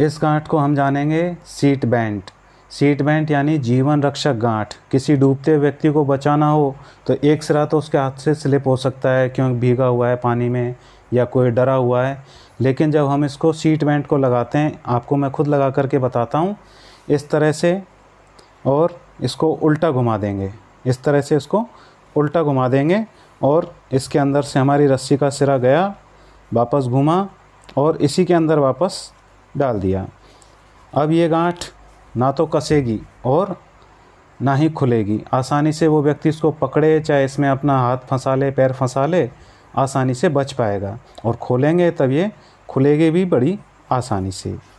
इस गांठ को हम जानेंगे सीट बैंट सीट बैंट यानी जीवन रक्षक गांठ किसी डूबते व्यक्ति को बचाना हो तो एक सिरा तो उसके हाथ से स्लिप हो सकता है क्योंकि भीगा हुआ है पानी में या कोई डरा हुआ है लेकिन जब हम इसको सीट बैंट को लगाते हैं आपको मैं खुद लगा करके बताता हूँ इस तरह से और इसको उल्टा घुमा देंगे इस तरह से इसको उल्टा घुमा देंगे और इसके अंदर से हमारी रस्सी का सिरा गया वापस घुमा और इसी के अंदर वापस डाल दिया अब ये गांठ ना तो कसेगी और ना ही खुलेगी आसानी से वो व्यक्ति इसको पकड़े चाहे इसमें अपना हाथ फंसा ले पैर फंसा ले आसानी से बच पाएगा और खोलेंगे तब ये खुलेगी भी बड़ी आसानी से